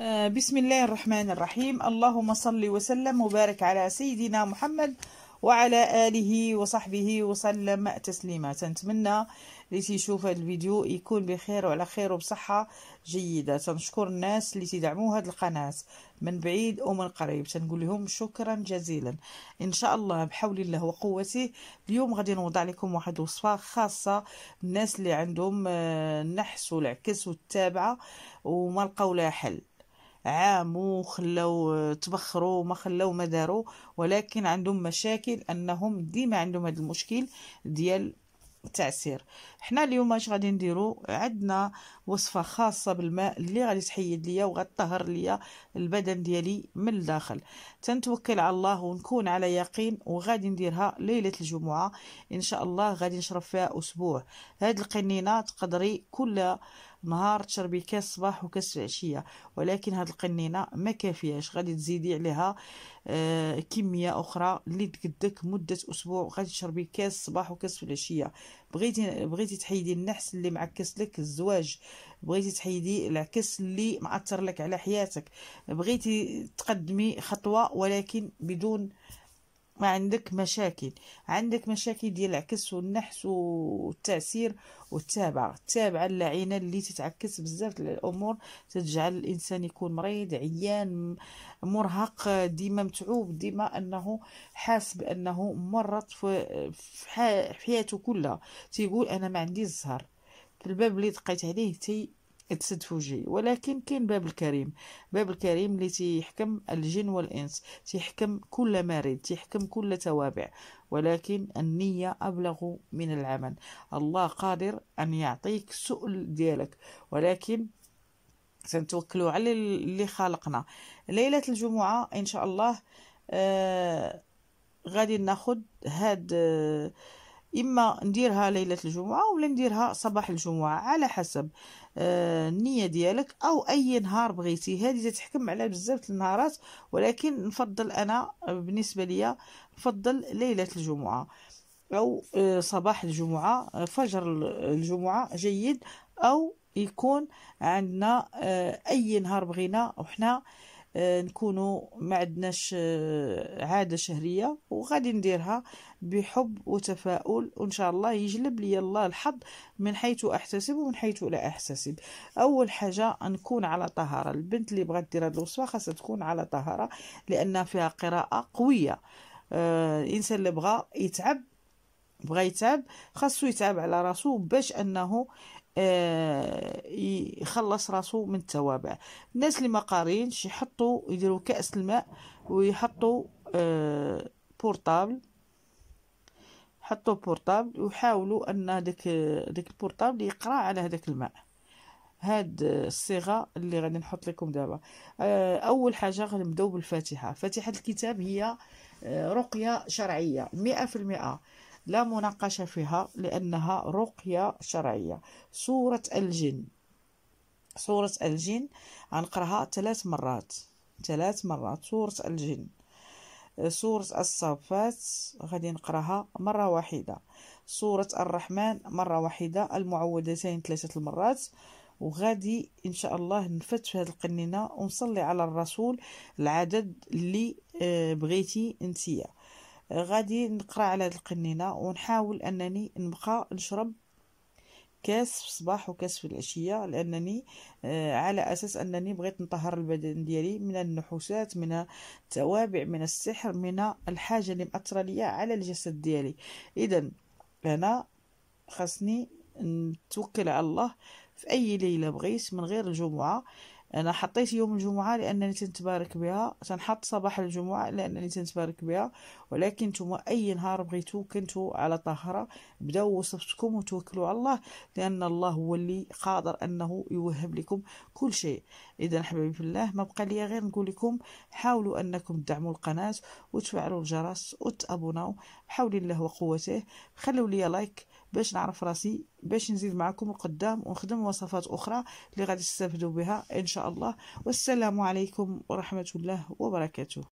آه، بسم الله الرحمن الرحيم اللهم صل وسلم وبارك على سيدنا محمد وعلى آله وصحبه وسلم تسليما تنتمنى اللي تيشوف هذا الفيديو يكون بخير وعلى خير وبصحة جيدة تنشكر الناس اللي تدعموا هذه القناة من بعيد ومن قريب تنقول لهم شكرا جزيلا ان شاء الله بحول الله وقوته اليوم غادي نوضع لكم واحد وصفة خاصة الناس اللي عندهم النحس آه، والعكس والتابعة وما لقاو لها حل عاموا خلاو تبخروا ما خلاو ما داروا ولكن عندهم مشاكل انهم ديما عندهم هذا المشكل ديال التعسير حنا اليوم اش غادي نديرو عندنا وصفه خاصه بالماء اللي غادي تحيد ليا وغطهر ليا البدن ديالي من الداخل تنتوكل على الله ونكون على يقين وغادي نديرها ليله الجمعه ان شاء الله غادي نشرب فيها اسبوع هاد القنينه تقدري كل نهار تشربي كاس صباح وكاس عشيه ولكن هاد القنينه ما كافياش غادي تزيدي عليها آه، كميه اخرى اللي تقدك مده اسبوع غادي تشربي كاس صباح وكاس في العشيه بغيتي بغيتي تحيدي النحس اللي معكس لك الزواج بغيتي تحيدي العكس اللي معثر لك على حياتك بغيتي تقدمي خطوه ولكن بدون ما عندك مشاكل عندك مشاكل ديال العكس والنحس والتاثير والتابعة التابعة اللعينة اللي تتعكس بزاف الأمور تجعل الإنسان يكون مريض عيان مرهق ديما متعوب ديما أنه حاس بأنه مرض في حياته كلها تيقول أنا ما عندي الزهر في الباب اللي دقيت عليه تي تسد فوجي ولكن كاين باب الكريم باب الكريم اللي تيحكم الجن والانس تيحكم كل مارد تيحكم كل توابع ولكن النية أبلغ من العمل الله قادر أن يعطيك السؤل ديالك ولكن سنتوكلوا على اللي خالقنا ليلة الجمعة إن شاء الله آه غادي ناخد هاد آه اما نديرها ليله الجمعه ولا نديرها صباح الجمعه على حسب آه، النيه ديالك او اي نهار بغيتي هذه تتحكم على بزاف النهارات ولكن نفضل انا آه، بالنسبه ليا نفضل ليله الجمعه او آه، صباح الجمعه فجر الجمعه جيد او يكون عندنا اي نهار بغينا وحنا آه، نكونوا ما عندناش آه، عاده شهريه وغادي نديرها بحب وتفاؤل وان شاء الله يجلب لي الله الحظ من حيث احتسب ومن حيث لا احتسب اول حاجه نكون على طهاره البنت اللي بغات دير هذه الوصفه خاصها تكون على طهاره لان فيها قراءه قويه آه الانسان اللي بغى يتعب بغى يتعب خاصو يتعب على راسو باش انه آه، يخلص راسو من التوابع الناس اللي ما قارينش يحطوا يديروا كاس الماء ويحطوا آه، بورطابل حطوا بورطابل وحاولوا ان هذاك داك البورطابل يقرا على هذاك الماء هاد الصيغه اللي غادي نحط لكم دابا آه، اول حاجه غنبداو بالفاتحه فاتحه الكتاب هي رقيه شرعيه مئة في المئة لا مناقشة فيها لأنها رقية شرعية سورة الجن سورة الجن غنقراها ثلاث مرات ثلاث مرات سورة الجن سورة الصفات غادي نقراها مرة واحدة سورة الرحمن مرة واحدة المعوذتين ثلاثة المرات وغادي ان شاء الله نفت في هذه القنينه ونصلي على الرسول العدد اللي آه، بغيتي انتيا غادي نقرا على هاد القنينه ونحاول انني نبقى نشرب كاس في الصباح وكاس في العشيه لانني آه، على اساس انني بغيت نطهر البدن ديالي من النحوسات من التوابع من السحر من الحاجه اللي مأثره ليا على الجسد ديالي اذا انا خاصني نتوكل على الله في اي ليله بغيت من غير الجمعه أنا حطيت يوم الجمعة لأنني تنتبارك بها تنحط صباح الجمعة لأنني تنتبارك بها ولكن نتوما أي نهار بغيتو كنتو على طهرة بداو وصفتكم وتوكلوا على الله لأن الله هو اللي قادر أنه يوهب لكم كل شيء إذا حبايبي في الله ما بقى لي غير نقول لكم حاولوا أنكم تدعموا القناة وتفعلوا الجرس وتابوناو بحول الله وقوته خلوا لي لايك باش نعرف راسي باش نزيد معكم القدام ونخدم وصفات اخرى اللي غادي تستافدوا بها ان شاء الله والسلام عليكم ورحمه الله وبركاته